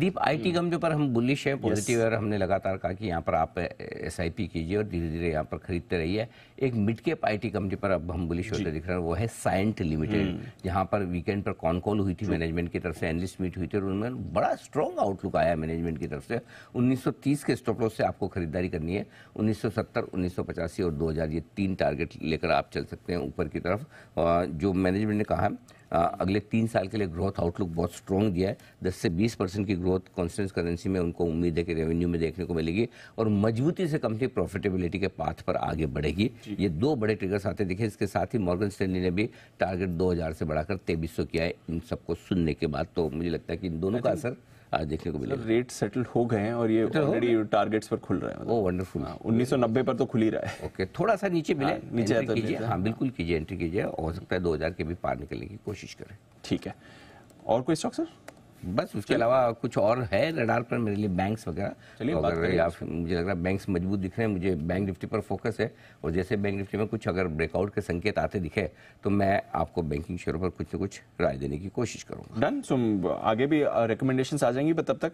Deep IT company पर हम bullish है पॉजिटिव है हमने लगातार कहा कि यहाँ पर आप एस कीजिए और धीरे धीरे यहाँ पर खरीदते रहिए एक मिड कैप आई कंपनी पर अब हम बुलिश होते दिख रहे हैं वो है साइंट लिमिटेड जहाँ पर वीकेंड पर कॉन कॉल हुई थी मैनेजमेंट की तरफ से एनलिस्ट मीट हुई थी और उनमें बड़ा स्ट्रॉन्ग आउटलुक आया मैनेजमेंट की तरफ से उन्नीस के स्टॉप लॉस से आपको खरीदारी करनी है उन्नीस सौ और दो ये तीन टारगेट लेकर आप चल सकते हैं ऊपर की तरफ जो मैनेजमेंट ने कहा है अगले तीन साल के लिए ग्रोथ आउटलुक बहुत स्ट्रॉन्ग दिया है दस से बीस परसेंट की ग्रोथ कॉन्स्टेंट करेंसी में उनको उम्मीद है कि रेवेन्यू में देखने को मिलेगी और मजबूती से कंपनी प्रॉफिटेबिलिटी के पाथ पर आगे बढ़ेगी ये दो बड़े ट्रिगर्स आते दिखे इसके साथ ही मॉर्गन स्टैंडली ने भी टारगेट दो से बढ़ाकर तेईस किया है इन सबको सुनने के बाद तो मुझे लगता है कि इन दोनों का अच्छा असर आज देखने को मतलब मिलेगा रेट सेटल हो गए हैं और ये ऑलरेडी टारगेट्स पर खुल रहे हैं वो oh, वंडरफुल हाँ, उन्नीस पर तो खुल ही रहा है ओके थोड़ा सा नीचे मिले हाँ, नीचे कीजिए हाँ बिल्कुल कीजिए एंट्री कीजिए हो सकता है दो के भी पार निकलने की कोशिश करें ठीक है और कोई स्टॉक सर बस उसके अलावा कुछ और है रडार पर मेरे लिए बैंक्स वगैरह चलिए अगर मुझे लग रहा है बैंक्स मजबूत दिख रहे हैं मुझे बैंक निफ्टी पर फोकस है और जैसे बैंक निफ्टी में कुछ अगर ब्रेकआउट के संकेत आते दिखे तो मैं आपको बैंकिंग शेयरों पर कुछ ना कुछ राय देने की कोशिश करूँगा डन सो आगे भी रिकमेंडेशन आ जाएंगी तब तक